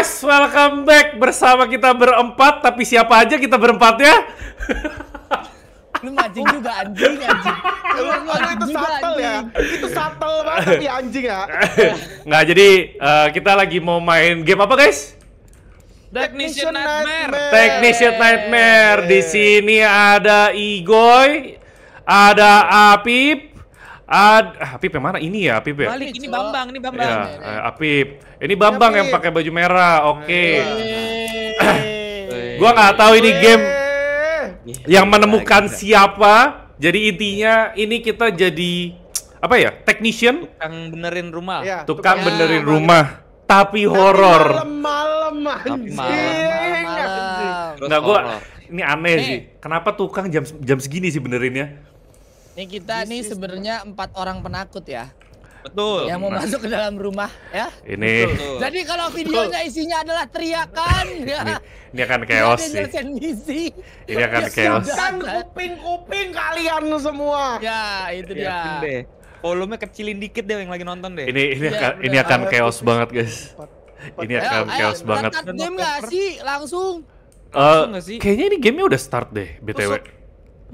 guys, welcome back bersama kita berempat. Tapi siapa aja kita berempat ya? lu anjing juga anjing anjing. Lu, itu satel ya. Itu satel banget ya anjing ya. Nggak jadi uh, kita lagi mau main game apa guys? Technician Nightmare. Technician Nightmare. Di sini ada Igoy, ada Apip, Ad, ah, Apip yang mana ini ya Apip ya? Balik ini Bambang, ini Bambang. Iya, eh, ya, eh, Apip. Ini Bambang Apip. yang pakai baju merah. Oke. Okay. gua nggak tahu ini game iya, yang iya, menemukan siapa. Jadi intinya ini kita jadi apa ya? Technician, tukang benerin rumah. Ya, tukang, tukang ya, benerin rumah. Tapi horor. Malam-malam anjing. Nah, gua ini aneh eh. sih. Kenapa tukang jam jam segini sih benerinnya? Ini kita This nih sebenarnya empat orang penakut ya. Betul. Yang mau nah. masuk ke dalam rumah ya. Ini. Betul. Jadi kalau videonya isinya adalah teriakan ya. Ini, ini akan chaos ini sih. Misi. Ini akan ya, chaos. Dan kuping-kuping kalian semua. Ya, itu iya, dia. Deh. Volumenya kecilin dikit deh yang lagi nonton deh. Ini ini ya, akan ini akan chaos banget, guys. Ini akan ayo, chaos ayo, banget. game gak sih langsung? uh, kayaknya ini gamenya udah start deh, BTW. Tusuk,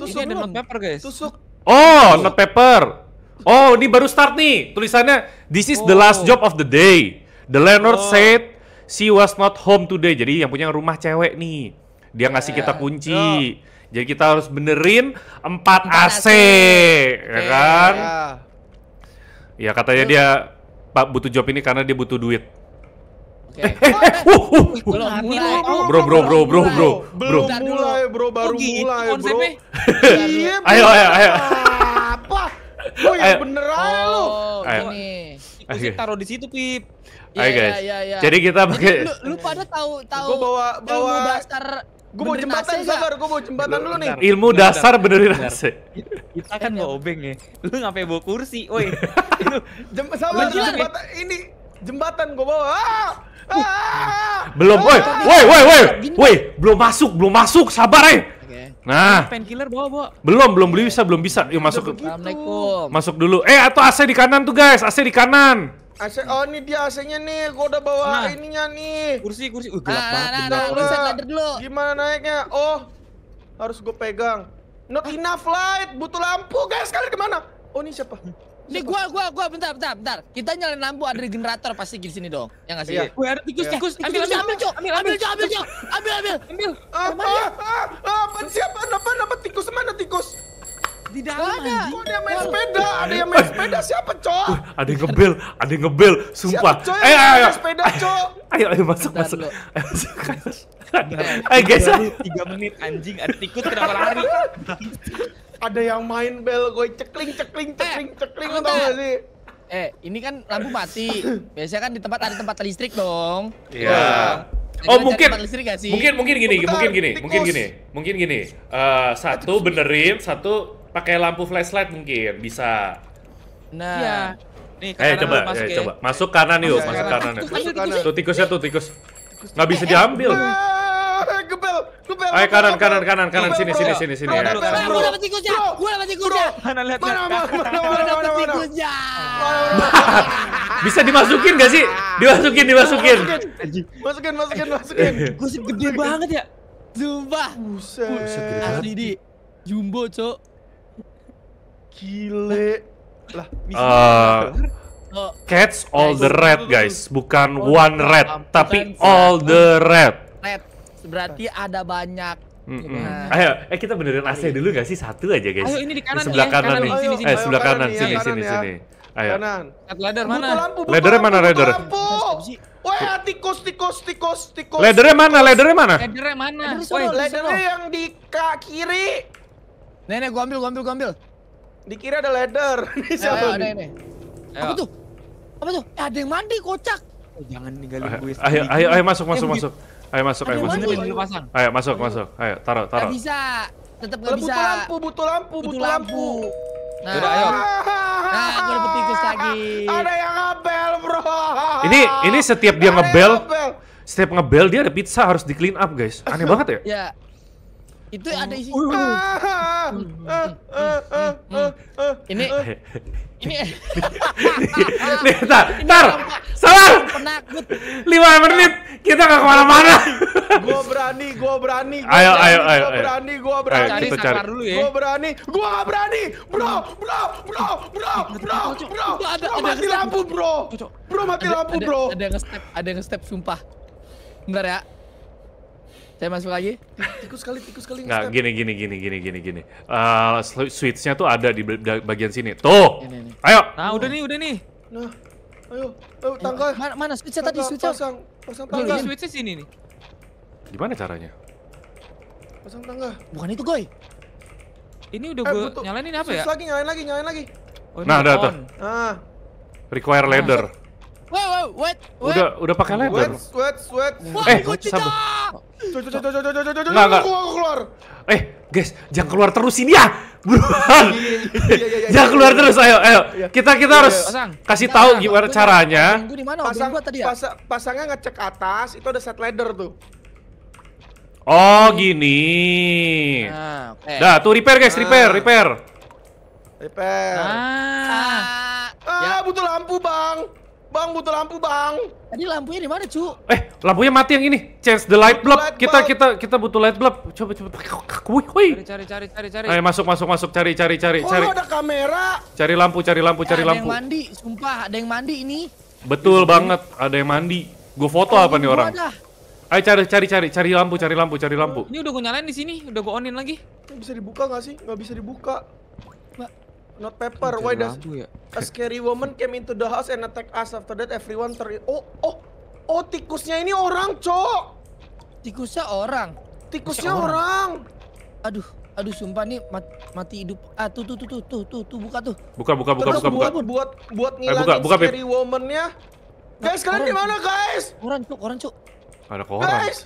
tusuk ini ada paper, guys. Tusuk Oh, oh, not paper. Oh, ini baru start nih. Tulisannya this is oh. the last job of the day. The landlord oh. said she was not home today. Jadi yang punya rumah cewek nih. Dia ngasih iya. kita kunci. Oh. Jadi kita harus benerin 4 AC, AC. ya kan? Yeah. Ya katanya dia Pak butuh job ini karena dia butuh duit. Oke. Bro bro, Bro bro bro bro bro. Belum mulai bro baru mulai bro. Iya, iya. Ayo ayo ayo. Apa? Lu yang bener aja lu. Oh, ayo. Ini. taruh di situ, Pip. Ayo iya, guys. Iya, Jadi kita pakai lu, lu pada tahu tahu Gua bawa bawa dasar Gue mau jembatan, sabar. Gue mau jembatan dulu nih. Ilmu dasar benerin AC. Kita kan mau obeng ya. Lu ngapain bawa kursi, woi. Sama jembatan ini jembatan gue bawa. Ah! ah! Belum, ah! woi, woi, woi, woi, woi, belum masuk, belum masuk, sabar eh. Okay. Nah, painkiller bawa bawa. Belum, belum beli bisa, belum bisa. Yuk masuk. Assalamualaikum. Masuk dulu. Eh, atau AC di kanan tuh guys, AC di kanan. AC, oh ini dia AC-nya nih, gua udah bawa nah. ininya nih. Kursi, kursi. Uh, gelap nah, banget. Nah, nah, nah, nah. ladder dulu. Gimana naiknya? Oh, harus gua pegang. Not enough light, butuh lampu guys. Kalian kemana? Oh ini siapa? Nih gua gua gua bentar bentar bentar. Kita nyalain lampu ada generator pasti di sini dong. yang enggak sih? Iya. ada tikus iya. tikus. Ambil ambil ambil, ambil ambil ambil ambil ambil ambil ambil ambil. Ambil. Ah, ah, ah, apa siapa apa apa tikus mana tikus? Di dalam ada. ada yang main sepeda? Ada yang main eh. sepeda siapa, Cok? Ada yang ngebel, ada yang ngebel, sumpah. Eh, ayo. Sepeda, Cok. Ayo ayo masuk masuk. Ayo eh, guys. 3 menit anjing ada tikus kenapa lari? ada yang main bel gue cekling cekling cekling cekling eh, tau gak sih eh ini kan lampu mati biasanya kan di tempat ada tempat listrik dong iya yeah. oh, oh mungkin mungkin mungkin gini Bentar, mungkin gini tikus. mungkin gini mungkin gini uh, satu benerin satu pakai lampu flashlight mungkin bisa nah ya. nih eh coba eh, masuk, ya, coba masuk kanan yuk masuk, masuk kanan, Tuh, tikus, tikus, tikusnya tuh tikus nggak bisa diambil eh, gebel Ayo kanan kanan kanan kanan sini sini sini sini. ya. dapat tikusnya. dapat tikusnya. Mana lihat mana mana mana tikusnya. Bisa dimasukin gak sih? Dimasukin dimasukin. Masukin masukin masukin. sih gede banget ya. Sumpah. Buset. Asli di jumbo, Cok. Gile. Lah, eh, Catch all the red guys, bukan one red, tapi all the red. Red berarti ada banyak Mm hmm Nah. Ayo, eh kita benerin AC dulu gak sih satu aja guys. Ayo ini di kanan di ya. sebelah ya, kanan, kanan nih. Oh, ayo, iya, eh, iya, iya, Sini, sini. Eh sebelah kanan, sini kanan, sini ya. sini. Ayo. Kanan. Ladder mana? Lampu, laddernya mana ladder? Lampu. Wah, tikus tikus tikus tikus. Ladder mana? Ladder mana? Ladder mana? ladder yang di kiri. Nenek, gua ambil, gua ambil, gua ambil. Di kiri ada ladder. Ini siapa? Ada ini. Apa tuh? Apa tuh? Eh, ada yang mandi kocak. Jangan ninggalin gue. Ayo, ayo, ayo masuk, masuk, eh, masuk. Gitu. Ayo masuk, ayo masuk. Ayo masuk, masuk, Ayo, taruh, taruh. bisa. Tetap gak bisa. Butuh lampu, butuh lampu, butuh lampu. Nah, Udah, ayo. Nah, gue dapet tikus lagi. Ada yang ngebel, bro. Ini ini setiap dia ngebel, setiap ngebel dia ada pizza harus di clean up, guys. Aneh banget ya? Iya. Itu ada isi. Uh, uh, uh, ini eh, eh, ini Nih, tar, tar. Salah. Penakut. ini menit kita gak kemana mana ini berani, ini berani. Gua ayo, ini ayo, ayo. ini berani, ini berani. Ayo, kita cari. Dulu ya. ini berani. ini gak berani. Bro, bro, bro, bro, bro, bro. Ada mati lampu, bro. Bro mati lampu, bro. Ada yang step, ada yang step sumpah. Bentar ya. Saya masuk lagi. Tikus kali, tikus kali. Nggak, gini, gini, gini, gini, gini, gini. Uh, switch-nya tuh ada di bagian sini. Tuh! Ini, ini. Ayo! Nah, udah nih, udah nih. Nah, ayo. Ayo, tangga. Eh, mana, mana switch-nya tadi? Switch-nya. Pasang, pasang tangga. Switch-nya sini nih. Gimana caranya? Pasang tangga. Bukan itu, Goy. Ini udah eh, gue nyalain ini apa ya? lagi, nyalain lagi, nyalain lagi. Oh, nah, ada tuh. Ah. Require ladder. Wow, wow, what? Udah, udah pakai ladder. Wait, wait, wait. Eh, sabar. Enggak, enggak. keluar. Eh, guys, jangan keluar terus ini ya. Buruan. Iya, iya, iya, jangan keluar terus, ayo, ayo. Kita kita harus kasih tahu gimana caranya. Ya? Pasang, pasangnya ngecek atas, itu ada set ladder tuh. Oh, gini. Nah, Dah, tuh repair guys, repair, ah. repair. Repair. Ah. Ah, ya. butuh lampu, Bang. Bang, butuh lampu, Bang. Tadi lampunya di mana, Cu? Eh, lampunya mati yang ini. Change the light bulb. Kita kita kita butuh light bulb. Coba coba. Wih, wih. Cari cari cari cari. Ayo masuk masuk masuk cari cari cari oh, cari. ada kamera. Cari lampu, cari lampu, cari lampu. Ada yang mandi, sumpah ada yang mandi ini. Betul ya, banget, ada yang mandi. Gue foto oh, apa nih orang? Dah. Ayo cari cari cari cari lampu cari lampu cari lampu. Ini udah gue nyalain di sini, udah gue onin lagi. Ini bisa dibuka gak sih? Gak bisa dibuka. Nah, Not paper. Why does ya? a scary woman came into the house and attack us? After that everyone ter... Oh, oh, oh tikusnya ini orang, cok. Tikusnya orang. Tikusnya orang. orang. Aduh, aduh sumpah nih mati, mati hidup. Ah, tuh tuh tuh tuh tuh tuh, tuh buka tuh. Buka buka buka Terus buka buka. Buat buat eh, ngilangin buka, buka, scary woman-nya. Nah, guys, kalian di mana, guys? Orang, cok, orang, cok. Ada orang. Guys,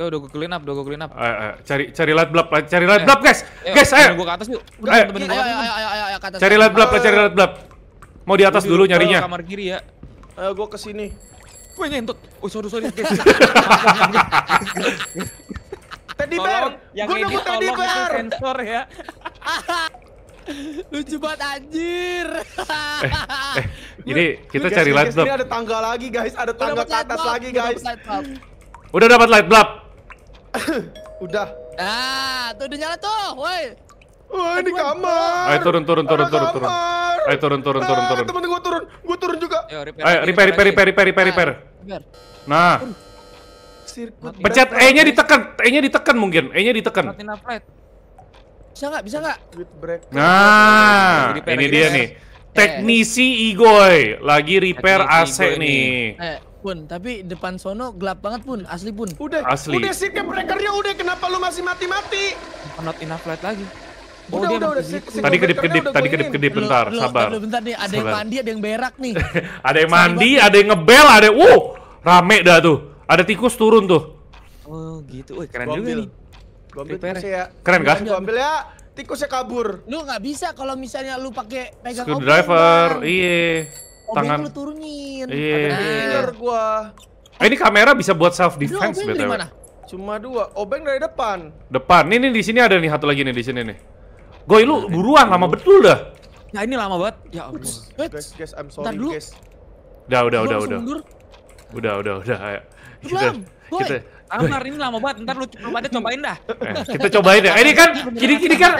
Yo, eh, udah gue clean up, udah gue clean up. Ayo, eh, ayo, eh, cari cari light blab, cari light blab, guys. Ayo, guys, ayo. Gue ke atas yuk. Udah, ayo, ayo, ayo, ayo, ayo, ayo, ayo, ke atas. Cari light blab, cari light blab. Mau di atas dulu nyarinya. Kamar kiri ya. Ayo gue ke sini. Gue nyentut. Oh, sorry, sorry, guys. Teddy bear. Gue nunggu tadi teddy bear. Sensor ya. Lucu banget anjir. eh, eh, ini kita cari light blab. Ini ada tangga lagi, guys. Ada tangga ke atas lagi, guys. Udah dapat light blab. Udah. Ah, tuh udah nyala tuh. Woi. Wah, ini kamar. Ayo turun turun turun turun turun. Ayo turun turun turun ah, turun. Temen gua turun. Gua turun juga. Ayo repair repair repair repair repair repair. Nah. Pencet E-nya ditekan, E-nya ditekan mungkin, E-nya ditekan. Bisa nggak? Bisa nggak? Nah, ini dia nih. Teknisi Igoy lagi repair AC nih. Eh. Pun, tapi depan sono gelap banget pun, asli pun. Udah, asli. udah sih breakernya udah, kenapa lu masih mati-mati? Not enough light lagi. Oh, udah, udah, udah, gitu. udah. Tadi kedip-kedip, tadi kedip-kedip, bentar, lo, sabar. Lo, bentar nih, ada yang mandi, ada yang berak nih. ada yang mandi, ada yang ngebel, ada yang, uh rame dah tuh. Ada tikus turun tuh. Oh gitu, wih keren juga nih. Gua ambil ya. Keren kan? ambil ya, tikusnya kabur. Lu nggak bisa kalau misalnya lu pakai pegang screwdriver. Kan? Iya tangan lu turunin. Iya, iya, iya. Bener gua. Eh, ini kamera bisa buat self defense betul. Cuma dua. Obeng dari depan. Depan. Nih nih di sini ada nih satu lagi nih di sini nih. Goy lu nah, buruan lama betul dah. Ya ini lama banget. Ya ampun. Guys, guys, I'm sorry, dulu. guys. Udah, udah, udah, udah. Udah, udah, udah. Ayo. Kita, kita, Amar ini lama banget, ntar lu mau ada eh, cobain dah. kita cobain ya. Eh, ini kan, ini, ini kan,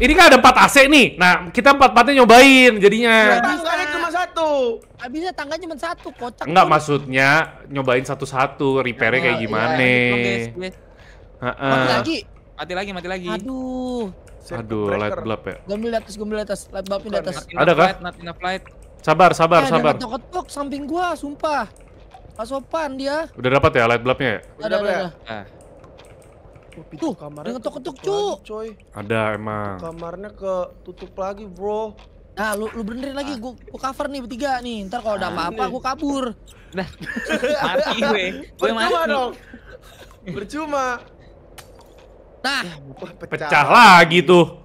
ini kan ada empat AC nih. Nah, kita empat empatnya nyobain jadinya. Iya, tangganya cuma satu. Abisnya tangganya cuma satu, kocak. Enggak, maksudnya nyobain satu-satu, repairnya kayak iya, gimana. Iya. Mati lagi. Mati lagi, mati lagi. Aduh. Aduh, light bulb ya. Gombel di atas, gombel di atas, light bulbnya di atas. Ada kah? Sabar, sabar, eh, sabar. Ada ketok-ketok samping gua, sumpah. Gak sopan dia. Udah dapat ya light bulbnya ya? Udah dapat ya? Ah. tuh, kamarnya ketuk, ngetok cu. Coy. Ada emang. Kamarnya ke tutup lagi, Bro. Nah, lu lu benerin lagi, ah. gua, gua cover nih bertiga nih. Ntar kalau ada apa-apa gua kabur. Nah, mati gue. Gue mati. Percuma dong. Percuma. Nah, pecah, pecah lagi tuh.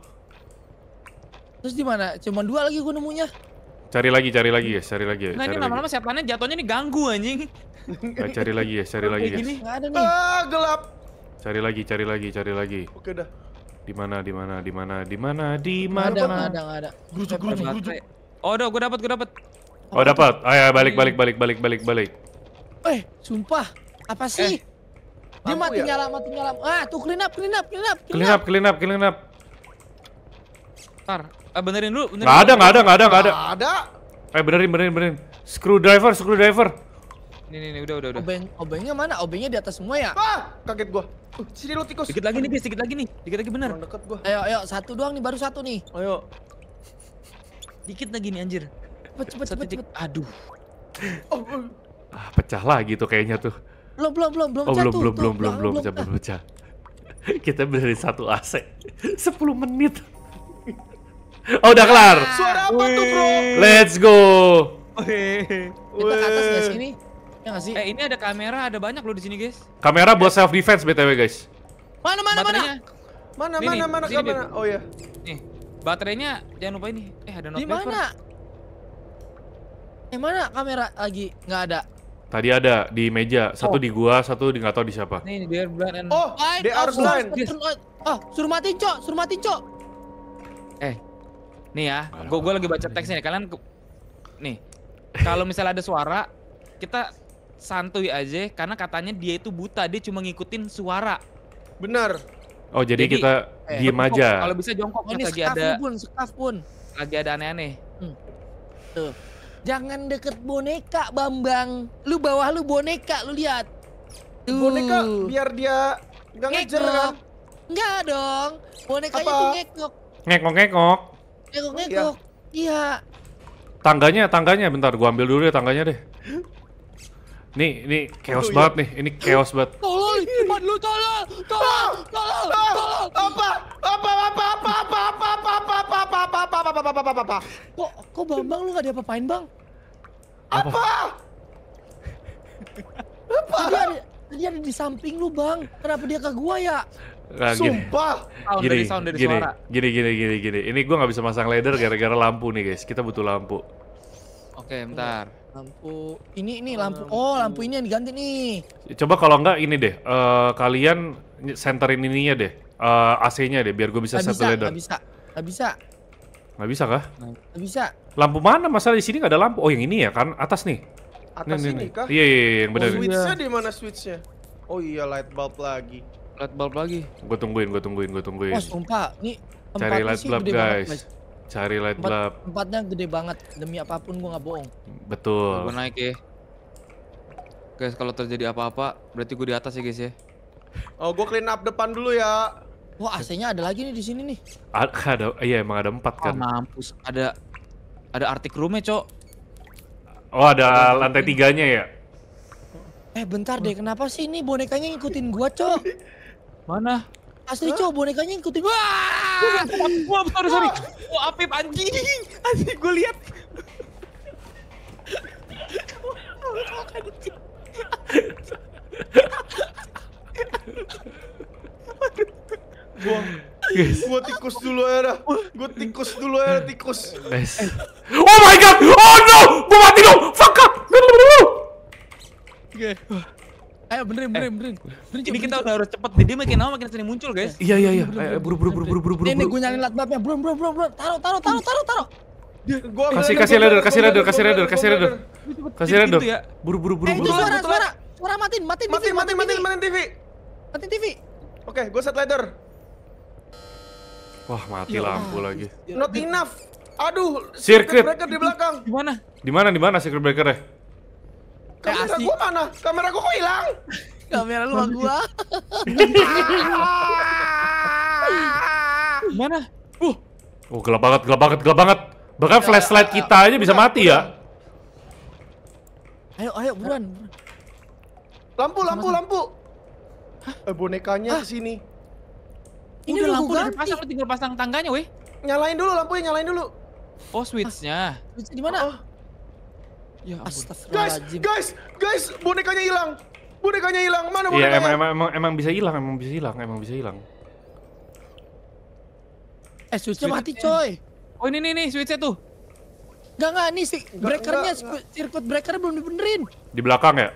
Terus di mana? Cuma dua lagi gua nemunya. Cari lagi, cari lagi ya cari lagi ya. Nah cari ini lama-lama setannya jatuhnya nih ganggu anjing. Nah, cari lagi ya, cari lagi ya. guys. Gak ada nih. Ah, gelap. Cari lagi, cari lagi, cari lagi. Oke dah. Di mana, di mana, di mana, di mana, di mana? Ada, ada, ada. Gerucuk, gerucuk, gerucuk. Oh, udah, gue dapat, gue dapat. Oh, dapat. Ayo, ah, ya, balik, balik, balik, balik, balik, balik. Eh, sumpah. Apa sih? Eh. Dia mati ya? nyala, mati nyala. Ah, tuh clean up, clean up, clean up, clean, up. Clean up, clean up, Ah, benerin dulu, benerin. Gak ada, gak ada, gak ada, gak ada. Gak ada. Eh, benerin, benerin, benerin. Screwdriver, screwdriver. Ini ini nih, udah, udah, udah. Obeng, obengnya mana? Obengnya di atas semua ya? Ah, kaget gua. Uh, sini lo tikus. Dikit lagi nih, sedikit dikit lagi nih. Dikit lagi bener. Dekat deket gua. Ayo, ayo, satu doang nih, baru satu nih. Ayo. Dikit lagi nih, anjir. Cepet, cepet, cepet, cepet. Aduh. Oh, oh. Ah, pecah lah gitu kayaknya tuh. Belum, belum, belum, belum. Oh, belum, belum, belum, belum, belum, belum, belum, pecah. Kita benerin satu AC. Sepuluh menit. Oh udah kelar. Suara apa tuh bro? Let's go. Oke. Kita ke atas guys. ini? Ya gak sih? Eh ini ada kamera, ada banyak loh di sini guys. Kamera buat self defense btw guys. Mana mana Baterainya. mana? Mana mana mana kamera? Oh ya. Nih baterainya jangan lupa ini. Eh ada notepad. Di mana? Eh mana kamera lagi? Nggak ada. Tadi ada di meja, satu oh. di gua, satu di nggak tahu di siapa. Nih, they are blind and... Oh, they oh, are blind. Oh, suruh mati, Cok. Suruh mati, Cok. Eh, Nih ya, gue gue lagi baca teksnya nih. Kalian nih, kalau misalnya ada suara, kita santuy aja karena katanya dia itu buta, dia cuma ngikutin suara. Benar. Oh, jadi, jadi kita eh, diem jongkok, aja. Kalau bisa jongkok ini lagi ada pun, pun. Lagi ada aneh-aneh. Hmm. Tuh. Jangan deket boneka, Bambang. Lu bawah lu boneka, lu lihat. Tuh. Boneka biar dia nggak ngejar kan? Enggak dong. Bonekanya Apa? tuh ngekok. Ngekok-ngekok. Ngegok-ngegok. Iya. Tangganya, tangganya bentar gua ambil dulu ya tangganya deh. Nih, nih chaos oh, banget iya. nih. Ini chaos banget. Tolong, cepat lu tolong. Tolong, tolong, tolong. Apa? Apa apa apa apa apa apa apa apa apa apa apa apa apa apa apa apa. Kok kok Bambang lu gak diapa-apain, Bang? Apa? Apa? Tadi ada, tadi ada di samping lu, Bang. Kenapa dia ke gua ya? Nah, Sumpah. Gini, oh, dari, gini, gini, gini, gini, gini. Ini gue nggak bisa masang ladder gara-gara lampu nih guys. Kita butuh lampu. Oke, bentar. Lampu. Ini ini lampu. Oh, lampu ini yang diganti nih. Coba kalau enggak ini deh. Uh, kalian senterin ininya deh. Uh, eh, AC-nya deh, biar gue bisa set ladder. Gak bisa, gak bisa. Gak bisa kah? Gak bisa. Lampu mana? Masalah di sini gak ada lampu. Oh, yang ini ya kan? Atas nih. Atas nih, ini kah? Iya, iya, iya, yang benar. Oh, switchnya iya. di mana switchnya? Oh iya, light bulb lagi light bulb lagi. Gue tungguin, gue tungguin, gue tungguin. Mas, oh, sumpah, nih Cari light bulb, guys. Banget, guys. Cari light Tempat, bulb. Tempatnya gede banget, demi apapun gue nggak bohong. Betul. Nah, gue naik ya. Guys, kalau terjadi apa-apa, berarti gue di atas ya, guys ya. Oh, gue clean up depan dulu ya. Wah, AC-nya ada lagi nih di sini nih. Ada, ada iya emang ada empat oh, kan. Oh, mampus, ada ada artik roomnya, cok. Oh, ada lantai tiganya ya? Eh bentar deh, kenapa sih ini bonekanya ngikutin gua, Cok? Mana? Asli cowok bonekanya ngikutin Wah! Wah, sorry, sorry. Wah, api anjing. Asli gue lihat. Wah Gua tikus dulu ya Gua tikus dulu ya tikus. Guys. Eh. Oh my god. Oh no. Gua mati dong. Fuck up. Oke. Okay. Ayo benerin, eh, benerin, benerin. benerin ini kita udah harus cepet. Dia makin lama makin sering muncul, guys. Iya, iya, iya. Ayo, buru, buru, buru, buru, buru, buru. Ini gue nyalin lat latnya. Bro, bro, bro, bro. Taruh, taruh, taruh, taruh, taruh. Kasih, kasih ladder, kasih ladder, kasih ladder, kasih ladder. Kasih ladder. Buru, buru, buru, eh, buru. Suara, suara, suara matiin, matiin, matiin, matiin, matiin, matiin TV. Matiin TV. Oke, gue set ladder. Wah, mati ya lampu lagi. Not enough. Aduh, circuit breaker di belakang. Di mana? Di mana, di mana circuit breaker ya? Kamera gua mana? Kamera gua kok hilang? Kamera lu sama gua. mana? Uh. Oh, gelap banget, gelap banget, gelap banget. Bahkan ya, flashlight ya, kita aja bisa mati ya. Ayo, ayo buruan. Lampu, lampu, lampu. Hah? Eh, bonekanya ke sini. Ini udah lampu udah pasang, tinggal pasang tangganya, weh. Nyalain dulu lampunya, nyalain dulu. Oh, switchnya. Switchnya di mana? Oh. Ya Guys, guys, guys, bonekanya hilang. Bonekanya hilang. Mana iya, bonekanya? Iya, emang, emang emang emang bisa hilang, emang bisa hilang, emang bisa hilang. Eh, switchnya switch mati, coy. Oh, ini nih nih switchnya tuh. Enggak enggak, nih si breakernya, circuit breaker belum dibenerin. Di belakang ya?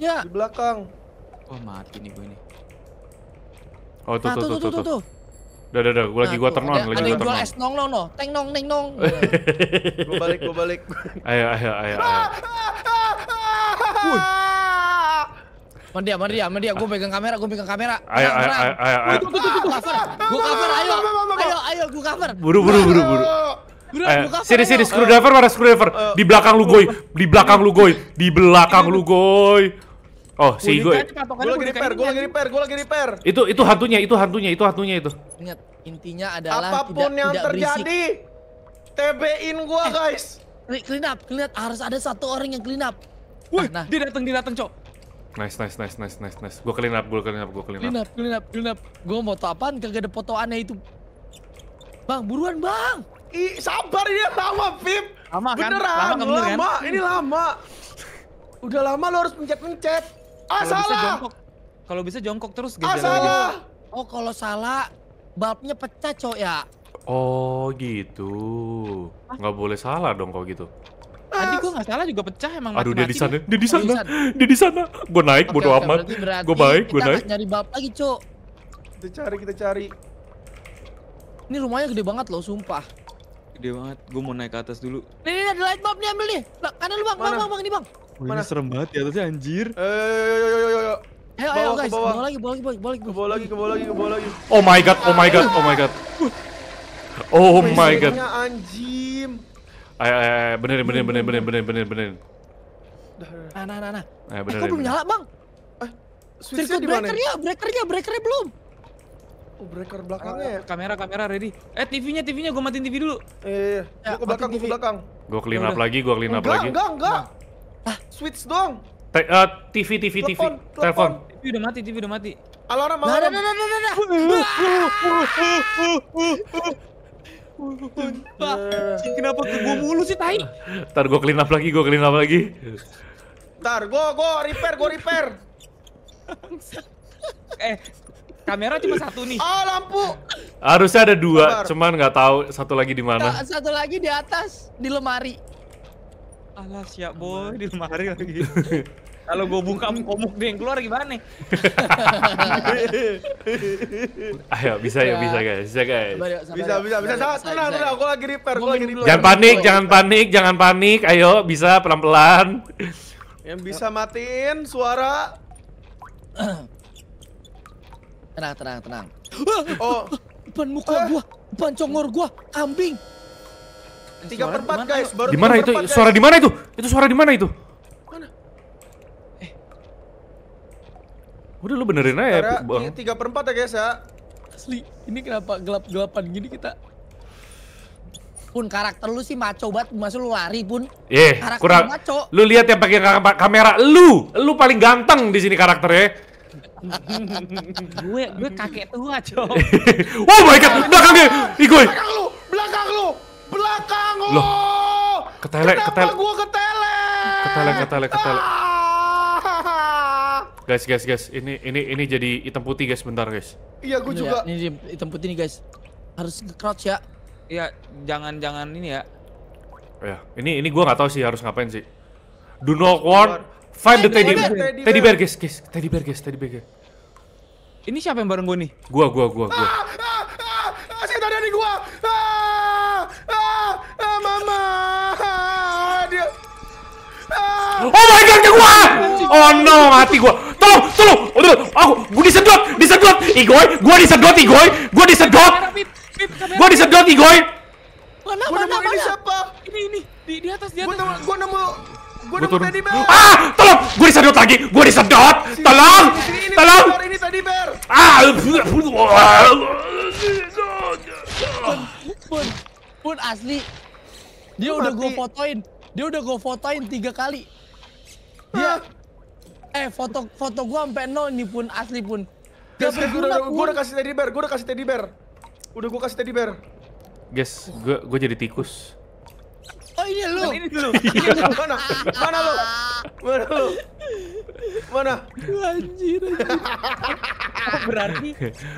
Ya. Di belakang. oh, mati nih gue ini. Oh, tuh, nah, tuh, tuh, tuh, tuh, tuh, tuh. tuh. Udah, udah, udah. Gue lagi nah, gua turn on, lagi gua turn on. Ada nong nong no, teng nong neng nong. Gue balik, gue balik. Ayo, ayo, ayo. ayo. ya, mandi ya. ya. Gue pegang kamera, gue pegang kamera. Ayo, ayo, ayo, ayo. Gue cover, ayo, ayo, ayo, gue cover. Buru, buru, buru, buru. Eh, sini sini screwdriver mana screwdriver? Di belakang lu goy, di belakang lu goy, di belakang lu goy. Oh, si gue. Gue lagi repair, gue lagi repair, gue lagi repair. Itu itu iya. hantunya, itu hantunya, itu hantunya itu. Ingat, intinya adalah apapun tidak, yang tidak terjadi, TB-in gue, eh, guys. Clean up, clean up. Harus ada satu orang yang clean up. Wih, nah, dia datang, dia datang, Cok. Nice, nice, nice, nice, nice, nice. Gue clean up, gue clean up, gue clean, up. Clean up, clean up, clean up. Gue tau apaan, kagak ada foto aneh itu. Bang, buruan, Bang. Ih, sabar ini lama, Pip. Lama kan? Beneran, lama, kan? lama. Ini lama. Udah lama lo harus pencet-pencet. Ah kalo salah. Kalau bisa jongkok terus gitu. ah, salah. Aja. Oh kalau salah bulbnya pecah cowok ya. Oh gitu. Ah? Gak boleh salah dong kalau gitu. Ah, Tadi gue gak salah juga pecah emang Aduh ya. dia di sana, dia di sana, dia di sana. Gue naik okay, bodo okay, amat. Gue baik, gue naik. Nyari bab lagi, Cok. Kita cari, kita cari. Ini rumahnya gede banget loh, sumpah. Gede banget. Gue mau naik ke atas dulu. Nih, ada light bulb nih ambil nih. Kanan lu, Bang, Bang, bang, ini, Bang. Oh Mana? serem banget ya atasnya anjir. Eh, Ayo, ayo, ayo, guys. Ke bawah lagi, bawah lagi, bawah lagi. Ke bawah lagi, ke bawah lagi, ke bawah lagi. Oh my god, oh my god, oh my god. Oh my god. anjim. Ayo, ayo, ayo, benerin, benerin, benerin, benerin, benerin, benerin, benerin. Nah, nah, nah, nah. Ayo, benerin. Eh, kok belum nyala, Bang? Eh, switch-nya di mana? Breakernya, breakernya, breakernya belum. Oh, breaker belakangnya ya? Eh, kamera, kamera ready. Eh, TV-nya, TV-nya. Gua matiin TV dulu. Eh, gua ya, ke belakang, gua ke belakang. Gua clean up lagi, gua clean up lagi. Enggak, enggak, enggak. Ah, switch dong. Te uh, eh, TV, TV, TV. Telepon. Telepon. TV udah mati, TV udah mati. Alarm, alarm. Nah, nah, nah, nah, nah. nah, nah. Kenapa gue mulu sih, Tai? Ntar gue clean up lagi, gue clean up lagi. Ntar, gue gue repair, gue repair. eh, kamera cuma satu nih. Oh, lampu. Harusnya ada dua, Sabar. cuman nggak tahu satu lagi di mana. Satu lagi di atas, di lemari. Alas ya boy di lemari lagi. Kalau gue buka komuk dia yang keluar gimana nih? Ayo bisa ya bisa guys, bisa guys. Bisa bisa bisa bisa sabar tenang tenang aku lagi repair, aku lagi repair. Jangan panik, jangan panik, jangan panik. Ayo bisa pelan-pelan. Yang bisa matiin suara. Tenang, tenang, tenang. Oh, depan muka gua, depan congor gua, kambing. Tiga per empat guys, baru Di mana itu? Suara di mana itu? Itu suara di mana itu? Mana? Eh. Udah lu benerin aja, Bang. Ini 3 per empat ya guys ya. Asli, ini kenapa gelap-gelapan gini kita? Pun karakter lu sih maco banget, masuk lu lari pun. Eh, kurang. Lu maco. Lu lihat yang pakai kamera lu, lu paling ganteng di sini karakternya gue gue kakek tua cok oh my god belakangnya ikut belakang lu belakang lu belakang. lo. Oh. Loh. Ketele, Kenapa ketele. gua ketele? Ketele, ketele, ketele. Ah. Guys, guys, guys. Ini ini ini jadi hitam putih guys bentar guys. Iya, gua juga. Ya, ini hitam putih nih guys. Harus nge-crouch ya. Iya, jangan-jangan ini ya. Oh, ya, ini ini gua nggak tahu sih harus ngapain sih. Do not want find the eh, eh, teddy, bear teddy bear guys, guys, teddy bear guys, teddy bear guys. Ini siapa yang bareng gua nih? Gua, gua, gua, gua. Ah, Oh my god, gua. Oh no, mati gua. Tolong, tolong. Aduh, oh, aku gua disedot, disedot. Igoy, gua disedot, Igoy. Gua disedot. Gua disedot, Igoy. Mana, gua mana, mana? Siapa? Ini, ini. Di, di atas, di atas. Gua nemu, gua nemu Gua nemu bear. Ah, tolong. Gua disedot lagi. Gua disedot. Tolong. Tolong. Ini tadi bear. Ah. Pun, pun asli. Dia udah gue fotoin. Dia udah gue fotoin tiga kali. Ya, Eh, foto foto gua sampai nol nih pun asli pun. guys, eh, gue udah, gua udah kasih teddy bear, gue udah kasih teddy bear. Udah gue kasih teddy bear. Guys, gue gue jadi tikus. Oh ini lu. Nah, ini lu. mana? Mana lu? Mana lu? Mana? Anjir. anjir. Oh, berarti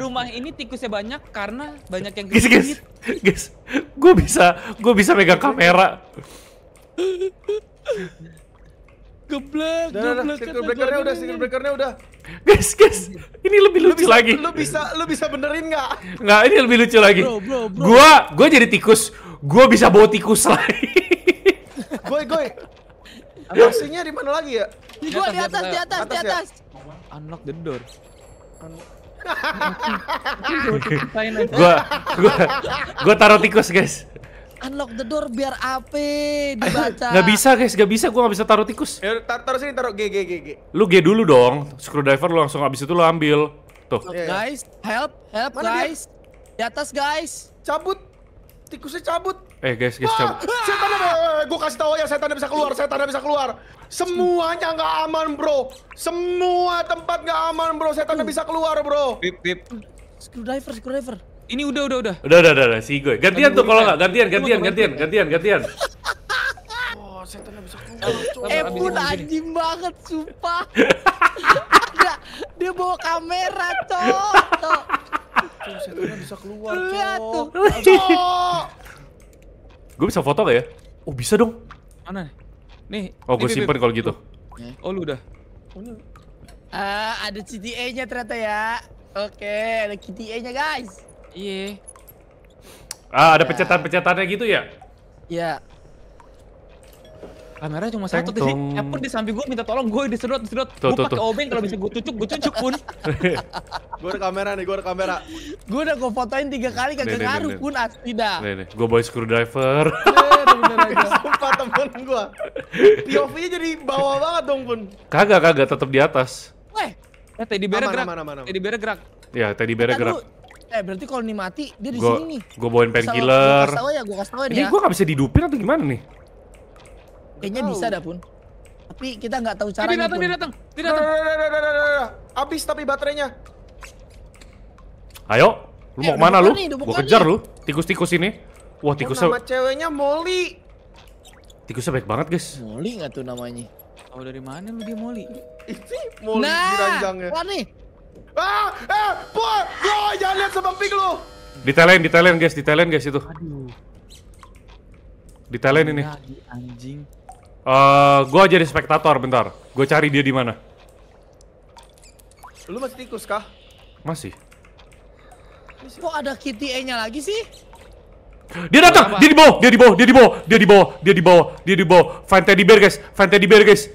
rumah ini tikusnya banyak karena banyak yang gigit. guys, guys, gue bisa, gue bisa megang kamera. Geblek, nah, geblek. Circle breakernya udah, circle breakernya udah. Guys, guys, ini lebih lu lucu bisa, lagi. Lu bisa, lu bisa benerin nggak? Nggak, ini lebih lucu lagi. Bro, bro, bro. Gua, gua jadi tikus. Gua bisa bawa tikus lagi. goy, goy. Maksudnya di mana lagi ya? Di gua di atas, di atas, di atas. Ya? Unlock the door. gua, gua, gua taruh tikus, guys. Unlock the door biar AP dibaca. gak bisa guys, gak bisa. Gue gak bisa taruh tikus. Ya, tar taruh sini, taruh G, G, G, G. Lu G dulu dong. Screwdriver lu langsung abis itu lu ambil. Tuh. Yeah. Iya, iya. Guys, help, help Mana guys. Dia? Di atas guys. Cabut. Tikusnya cabut. Eh guys, guys ah, cabut. Setan ada, eh, eh, gue kasih tau ya setan bisa keluar, setan bisa keluar. Semuanya gak aman bro. Semua tempat gak aman bro, setan bisa keluar bro. Pip, pip. Screwdriver, screwdriver. Ini udah udah udah. Udah udah udah, udah si gue. Gantian tuh kalau nggak gantian gantian gantian gantian gantian. Oh, setan bisa keluar. Eh, pun eh, anjing banget sumpah. dia, dia bawa kamera, cok. Cok. Setan bisa keluar, cok. Lihat tuh. Gue bisa foto gak ya? Oh, bisa dong. Mana? Nih. Oh, gue simpen kalau gitu. Oh, lu udah. Oh, ah, ini. ada CTA-nya ternyata ya. Oke, okay, ada CTA-nya, guys. Iya. Ah, ada ya. pencetan-pencetannya gitu ya? Iya. Kamera cuma satu tapi Apple di samping gue minta tolong gue disedot disedot. Gue pakai obeng kalau bisa gue cucuk gue cucuk pun. gue ada kamera nih, gue ada kamera. gue udah gue fotoin tiga kali kagak ngaruh pun asli dah. Nih, gue boy screwdriver. Iya, Sumpah temen gue. POV-nya jadi bawa banget dong pun. Kagak kagak tetap di atas. eh, eh teddy bear gerak. Teddy bear gerak. Ya, teddy bear gerak. Eh berarti kalau ini mati dia di sini nih. Gua bawain painkiller. Gue Gua ya, gue kasih ya. Ini gue gak bisa didupin atau gimana nih? Kayaknya bisa dah pun. Tapi kita nggak tahu eh, caranya. Dia datang, dia datang, dia datang. Abis tapi baterainya. Ayo, lu eh, mau mana lu? gua kejar lu, tikus-tikus ini. Wah tikus sama ceweknya Molly. Tikusnya baik banget guys. Molly nggak tuh namanya? oh, dari mana lu dia Molly? Ini Molly nah, diranjangnya. nih, Ah, eh, boy, bro, jangan lihat samping lu. di talent guys, talent guys itu. Aduh. talent ini. anjing. Eh, uh, gua jadi spektator bentar. Gua cari dia di mana. Lu masih tikus kah? Masih. Kok ada kitty nya lagi sih? Dia datang, dia di bawah, dia di bawah, dia di bawah, dia di bawah, dia di bawah, dia di bawah. Find teddy bear guys, find teddy bear guys.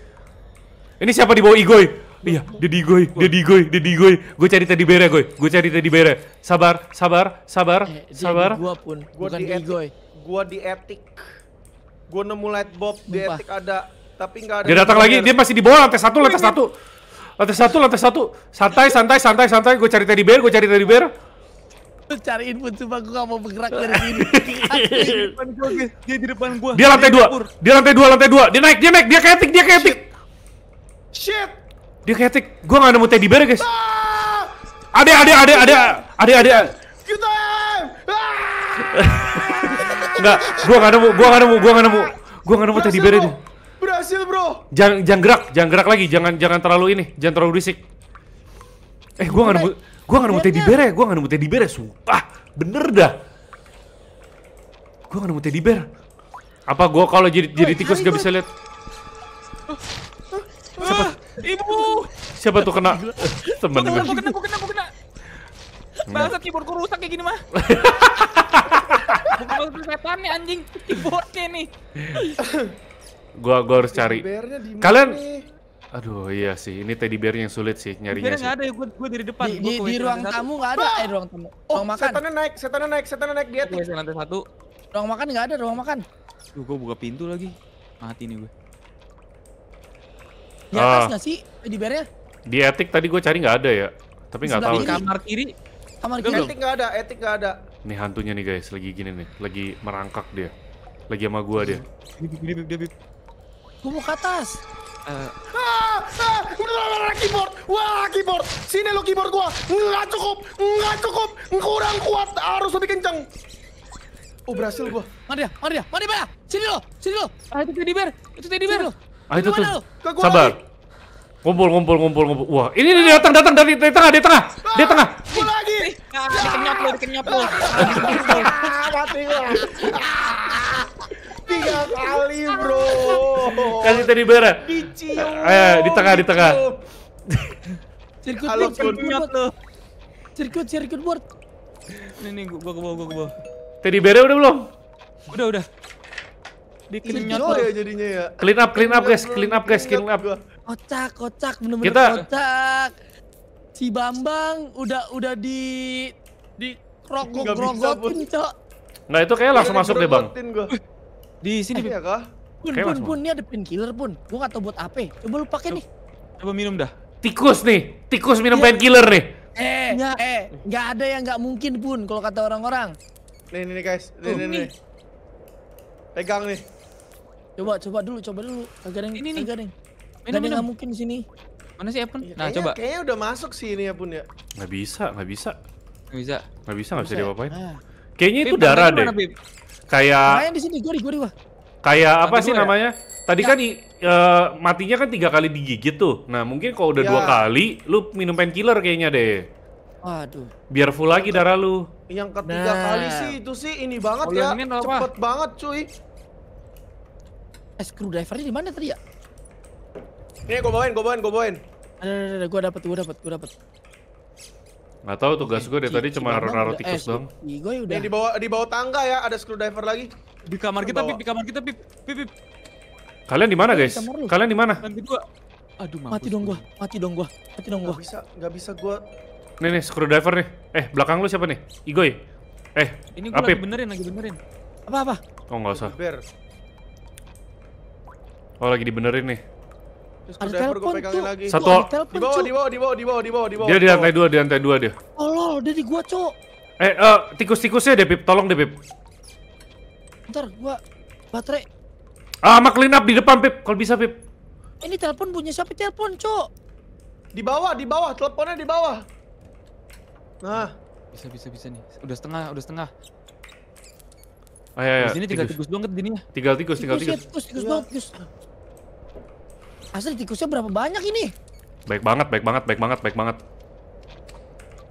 Ini siapa di bawah Igoy? iya Dedi Goy, Dedi Goy, Dedi Goy. Gue cari tadi bere Goy, gue cari tadi bere. Sabar, sabar, sabar, eh, sabar. Gue pun, bukan di Goy. Gue di etik. Gue nemu light bob di etik ada, tapi nggak ada. Dia datang lagi, dia masih di bawah lantai satu, lantai satu. Lantai satu, lantai satu. Santai, santai, santai, santai. Gue cari tadi bear, gue cari tadi bear. Cari info cuma gue gak mau bergerak dari sini. dia di depan gue. Dia lantai dua. Dia lantai dua, lantai dua. Dia naik, dia naik, dia etik, dia etik. Shit. Dia ketik, Gua gak nemu teddy bear, guys. Ada, nah! ada, ada, ada, ada, ada. Kita. Enggak, ah! gua gak nemu, gua gak nemu, gua gak nemu, gua gak nemu teddy bear itu. Berhasil bro. Jangan, jangan gerak, jangan gerak lagi, jangan, jangan terlalu ini, jangan terlalu risik. Eh, gua gak nemu, gua gak nemu teddy bear ya, gua gak nemu teddy bear ya, sumpah, bener dah. Gua gak nemu teddy bear. Apa gua kalau jadi jadi tikus gak bisa lihat? Siapa? Ibu. Siapa tuh kena? Temen gue. Gue kena, gue kena, gue kena. Bangsat keyboard gue rusak kayak gini mah. Bukan maksud setan nih anjing, keyboardnya nih. gua gua harus cari. Kalian Aduh iya sih, ini teddy bear yang sulit sih nyarinya sih. ada ya, gua, dari depan. Di, di, ruang tamu nggak ada, eh ruang tamu. Oh, ruang makan. Setannya naik, setannya naik, setannya naik di atas. lantai satu. Ruang makan nggak ada, ruang makan. Duh, gua buka pintu lagi. Mati nih gue. Di atas ah. gak sih di bearnya? Di etik tadi gue cari gak ada ya. Tapi nggak tahu. Di kamar kiri. Kamar kiri. Etik nggak ada, etik nggak ada. Nih hantunya nih guys, lagi gini nih, lagi merangkak dia. Lagi sama gue dia. Gue mau ke atas. Uh. Ah, ah, keyboard, wah keyboard, sini lo keyboard gua, nggak cukup, nggak cukup, kurang kuat, harus lebih kencang. Oh berhasil gua. Mana dia, mana dia, mana dia, sini lo, sini lo. Ah itu teddy bear, itu teddy bear lo. Ah itu tuh. Sabar. Kumpul, kumpul, kumpul, kumpul. Wah, ini dia datang, datang dari, dari tengah, di tengah, di tengah. Gue lagi. Eh, ah, dikenyot lu, dikenyot lu. Ah, mati gua. Tiga kali, bro. Kasih tadi bara. Eh, eh, di tengah, di tengah. Sirkuit board, sirkuit board. Sirkuit, sirkuit board. Nih, nih, gua, gua, gua, gua, gua. udah belum? Udah, udah dikenyot ya jadinya ya. Clean up, clean up guys, clean up guys, clean up. Kocak, kocak, benar-benar Kita... kocak. Si Bambang udah udah di di krogok-krogokin, Cok. Nah, itu kayak langsung masuk deh, Bang. Di sini, Pip. Pun, pun, pun, ini ada pin killer pun. Gua gak tau buat apa. Coba lu pakai nih. Coba minum dah. Tikus nih, tikus minum iya. killer nih. Eh, iya. eh, nggak ada yang nggak mungkin pun kalau kata orang-orang. Nih, nih, guys. Oh, nih, nih, nih. Pegang nih. Coba coba dulu, coba dulu. agar yang ini nih. Agak yang. Ini mungkin sini. Mana sih apun Ya, nah, iya, coba. Kayaknya udah masuk sih ini apun ya. Nggak bisa, nggak bisa. Nggak bisa. Nggak bisa, nggak bisa, bisa diapa-apain. Ah. Kayaknya itu darah deh. Kayak Main di sini gori gori wah. Kayak apa sih ya? namanya? Tadi ya. kan eh, matinya kan tiga kali digigit tuh. Nah mungkin kalau udah ya. dua kali, lu minum painkiller kayaknya deh. Waduh. Biar full lagi darah lu. Yang ketiga nah. kali sih itu sih ini banget ya. Cepet banget cuy. Eh, screwdrivernya di mana tadi ya? Ini gue bawain, gue bawain, gue bawain. Ada, ada, ada, gue dapet, gue dapet, gue dapet. Gak tahu tugas gue dari tadi cuma naruh tikus eh, doang. Gue ya udah. Yang di bawah di bawah tangga ya, ada screwdriver lagi. Di kamar kita, pip, di kamar kita, pip, pip, pip. Kalian di mana, guys? Kalian di mana? Nanti gua. Aduh, mati dong gua. Mati dong gua. Mati dong gua. Gak bisa, gak bisa gua. Nih nih screwdriver nih. Eh, belakang lu siapa nih? Igoy. Eh, ini gua ah, lagi benerin, lagi benerin. Apa apa? Oh, enggak usah. Oh lagi dibenerin nih. Ada telepon tuh. Lagi. Satu. Di bawah, di bawah, di bawah, di bawah, di bawah, di bawah. Dia di lantai dua, di lantai dua dia. Oh Tolol, dia di gua, Cok. Eh, uh, eh, tikus-tikusnya deh, Pip. Tolong deh, Pip. Ntar gua baterai. Ah, mak clean up di depan, Pip. Kalau bisa, Pip. Ini telepon punya siapa telepon, Cok? Di bawah, di bawah, teleponnya di bawah. Nah, bisa bisa bisa nih. Udah setengah, udah setengah. Ayah, ayo. Ya, ya. Di sini tinggal tikus doang kan dininya. Tinggal tikus, tinggal tikus. Ya, tikus, tikus, tikus, iya. tikus. Asli tikusnya berapa banyak ini? Baik banget, baik banget, baik banget, baik banget.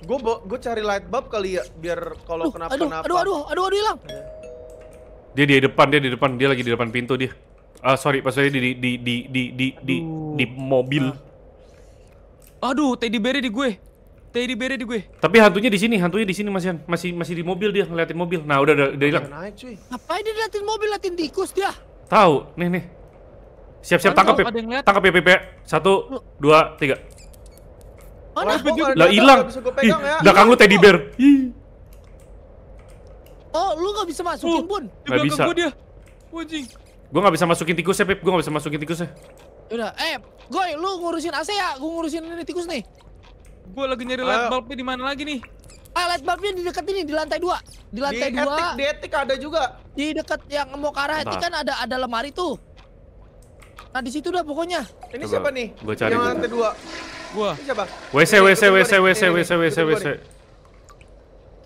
Gue gue cari light bulb kali ya biar kalau kenapa aduh, kenapa. Aduh, aduh, aduh, aduh hilang. Iya. Dia di depan, dia di depan, dia lagi di depan pintu dia. Ah uh, sorry, pas di di di di di di di, di mobil. Uh. Aduh, teddy bear di gue. Teddy bear di gue. Tapi hantunya di sini, hantunya di sini masih Masih masih di mobil dia ngeliatin mobil. Nah, udah udah, udah hilang. Ngapain dia ngeliatin mobil, ngeliatin tikus dia? Tahu, nih nih. Siap-siap tangkap ya. Tangkap ya PP. Satu, dua, tiga. Mana? Lah hilang. Ih, ya. belakang lu teddy bear. Oh, lu gak bisa masukin, oh, Bun. Gak bisa. Gue dia. gak bisa masukin tikus ya, Pip. Gue gak bisa masukin tikus Ya Udah, eh, gue lu ngurusin AC ya? Gue ngurusin ini tikus nih. Gue lagi nyari light bulbnya di mana lagi nih? Ah, light bulbnya di dekat ini, di lantai dua. Di lantai dua. Etik, di etik ada juga. Di dekat yang mau ke arah etik kan ada ada lemari tuh. Nah di situ dah pokoknya. Ini siapa nih? Gua cari. Yang lantai dua. Gua. Ini siapa? WC WC WC WC WC WC WC.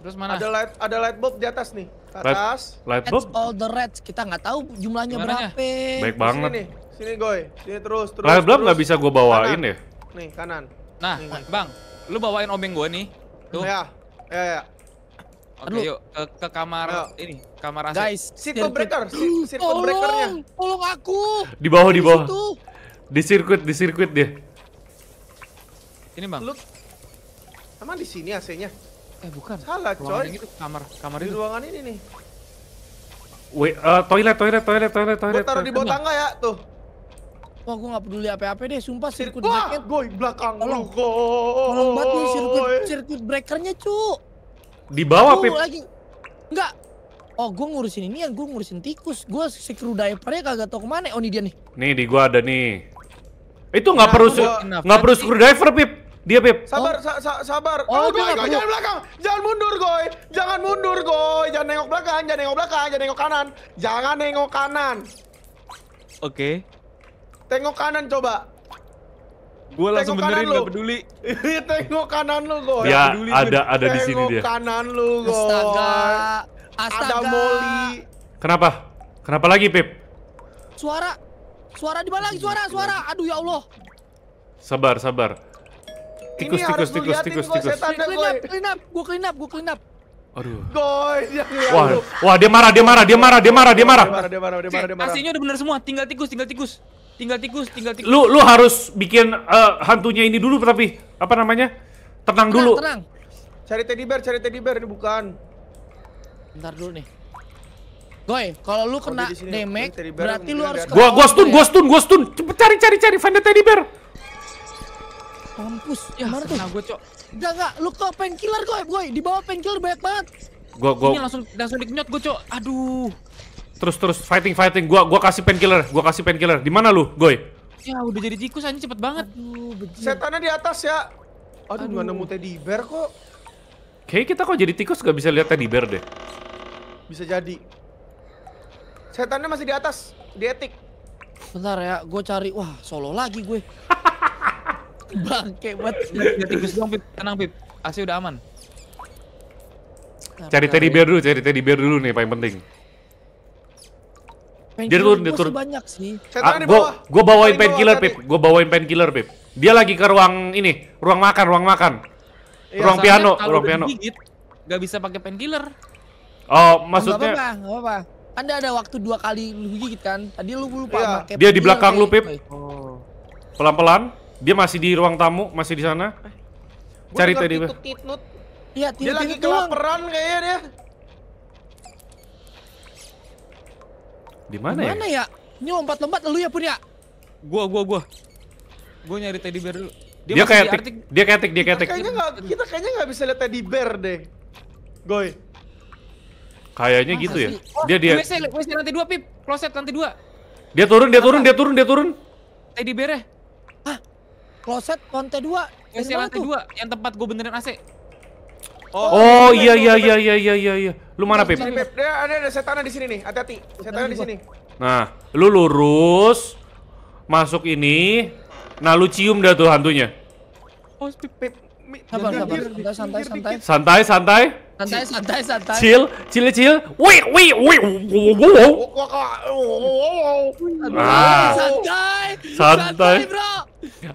Terus mana? Ada light ada light bulb di atas nih. atas. Light, bulb. all the reds. Kita nggak tahu jumlahnya berapa. Baik banget. Sini, sini goy. Sini terus terus. Light bulb nggak bisa gua bawain ya. Nih kanan. Nah, Bang, lu bawain obeng gua nih. Tuh. Ya. Ya ya. Oke, okay, yuk ke, ke kamar yuk. ini, kamar asli. Guys, circuit breaker, circuit tolong, breakernya. Tolong aku. Di bawah, di bawah. Di sirkuit, di sirkuit dia. Ini, Bang. Lu Emang di sini AC-nya? Eh, bukan. Salah, ruangan coy. Itu kamar, kamar di itu. ruangan ini nih. Woi uh, toilet, eh, toilet, toilet, toilet, toilet. Gua taruh di bawah tangga ya, tuh. Wah, gue gak peduli apa-apa deh, sumpah sirkuit breaker. Wah, gue belakang lu, Tolong banget nih sirkuit, sirkuit breakernya, cu. Di bawah, Pip. Lagi. Enggak. Oh, gue ngurusin ini ya, gue ngurusin tikus. Gue screwdrivernya kagak tau kemana. Oh, ini dia nih. Nih, di gua ada nih. Itu nggak perlu nggak perlu driver Pip. Dia, Pip. Sabar, oh. sa sabar. Oh, oh jangan belakang. Jangan mundur, Goy. Jangan mundur, Goy. Jangan nengok belakang, jangan nengok belakang, jangan nengok kanan. Jangan nengok kanan. Oke. Okay. Tengok kanan coba. Gue langsung Tengok benerin gak peduli. Iya, tengok kanan lu, gue Ya, peduli, ada ada di sini dia. kanan lu, gue Astaga. Astaga. Ada Molly. Kenapa? Kenapa lagi, Pip? Suara. Suara di mana lagi suara? Suara. Aduh ya Allah. Sabar, sabar. Tikus, Ini tikus, tikus, tikus, tikus. Clean up, gue clean up, gue clean up. Aduh. Goy, wah, wah dia marah, dia marah, dia marah, dia marah, dia marah. Dia marah, dia marah, dia marah, dia marah. Aslinya udah bener semua, tinggal tikus, tinggal tikus. Tinggal tikus, tinggal tikus. Lu lu harus bikin uh, hantunya ini dulu tapi apa namanya? Tenang, tenang dulu. Tenang. Cari teddy bear, cari teddy bear ini bukan. Bentar dulu nih. Goy, kalau lu oh, kena oh, damage, berarti lu harus Gua gua stun, gua ya? stun, gua stun. Cepet cari cari cari find the teddy bear. Mampus, ya, mana tuh? gua Cok. Enggak, enggak, lu kok painkiller, Goy. Goy, di bawah painkiller banyak banget. Gua gua Ini langsung langsung dikenyot gua Cok. Aduh. Terus terus fighting fighting. Gua gua kasih painkiller, gua kasih painkiller. Di mana lu, Goy? Ya udah jadi tikus aja cepet banget. Aduh, Setannya di atas ya. Aduh, Aduh. nemu teddy bear kok. Kayak kita kok jadi tikus gak bisa lihat teddy bear deh. Bisa jadi. Setannya masih di atas, di etik. Bentar ya, gue cari. Wah, solo lagi gue. Bangke banget. Ya tikus dong, Pip. Tenang, Pip. Asli udah aman. Cari teddy ya. bear dulu, cari teddy bear dulu nih paling penting. Dia turun, dia turun. Banyak sih. Ah, gua, gua bawain painkiller, Pip. Gua bawain painkiller, Pip. Dia lagi ke ruang ini, ruang makan, ruang makan. Ya, ruang piano, ruang piano. Digigit, gak bisa pakai painkiller. Oh, maksudnya? Enggak apa-apa, enggak apa-apa. Anda ada waktu dua kali lu gigit kan? Tadi lu lupa ya. pakai Dia di belakang lu, Pip. Pelan-pelan. Dia masih di ruang tamu, masih di sana. Eh, Cari tadi. Iya, dia lagi kelaperan kayaknya dia. Di mana ya? Mana ya? Ini lompat lu ya pun ya? Gua gua gua. Gua nyari teddy bear dulu. Dia, dia kayak di dia kayak dia kayak Kayaknya gak, kita kayaknya nggak bisa lihat teddy bear deh. Goy. Kayaknya gitu ya. Dia oh, dia. WC, WC lantai dua pip, kloset lantai dua. Dia turun, dia turun, dia turun, dia turun. Teddy bear ya? Hah? Kloset lantai dua. WC lantai dua, yang tempat gue benerin AC. Oh, oh iya iya iya, iya iya iya iya iya. Lu mana, Pip? Pip. ada ada ada setan di sini nih. Hati-hati. Setan di sini. Nah, lu lurus masuk ini. Nah, lu cium dah tuh hantunya. Oh, Pip, Pip. Sabar, sabar. Santai, santai. Santai, santai. Santai, santai, santai. Chill, chill, chill. Wih, wih, wih. Nah. Santai. Santai.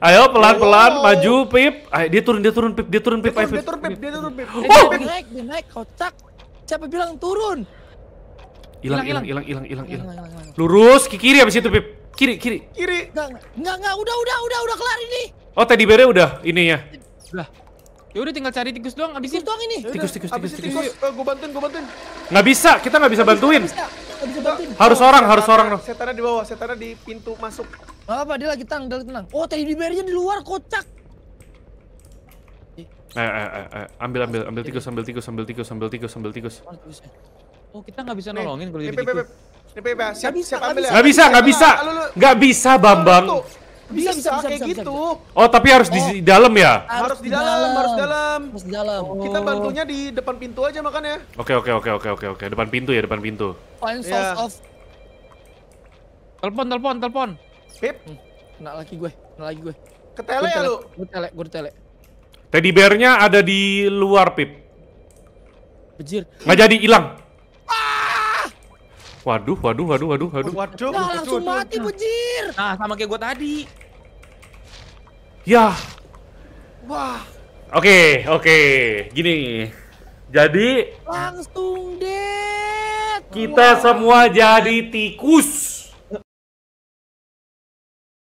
Ayo pelan-pelan maju, Pip. Ayo, dia turun, dia turun, Pip. Dia turun, Pip. Dia turun, Pip. Dia turun, Pip. Dia turun, Pip. Oh! Dia naik, dia naik. Kocak. Siapa bilang turun? Hilang, hilang, hilang, hilang, hilang, hilang. Lurus ke kiri habis itu, Pip. Kiri, kiri. Kiri. Enggak, enggak, enggak, udah, udah, udah, udah kelar ini. Oh, tadi bere udah ininya. Udah. Ya udah tinggal cari tikus doang abisin. Tikus doang ini. Ya tikus tikus tikus. tikus. tikus. Uh, eh, gua bantuin, gua bantuin. Enggak bisa, kita enggak bisa bantuin. bisa, bisa bantuin. Harus orang, harus orang loh. Setannya di bawah, setannya di pintu masuk. Apa, dia lagi tenang, dia lagi tenang. Oh, tadi di di luar kocak. Eh, eh, eh, eh. ambil ambil ambil tikus ambil tikus ambil tikus ambil tikus ambil tikus. Oh, ya. oh kita nggak bisa nolongin kalau jadi tikus. Siap, siap ambil ya. Nggak bisa nggak bisa nggak bisa Bambang. Bisa bisa, bisa kayak gitu. Oh tapi harus di oh. dalam ya? Harus di dalam harus di dalam. Harus di dalam. Kita bantunya di depan pintu aja makanya. Oke oke oke oke oke oke depan pintu ya depan pintu. Find iya. source of. Telepon telepon telepon. Pip. Hmm, kena lagi gue, kena lagi gue. Ketele ya lu? Gue tele, gue tele. Teddy bearnya ada di luar pip. Bejir. Nggak jadi hilang. Ah! Waduh, waduh, waduh, waduh, waduh. Waduh, nah, langsung waduh, mati bejir. Nah, sama kayak gua tadi. Ya. Wah. Oke, okay, oke. Okay. Gini. Jadi langsung deh. Kita semua jadi tikus.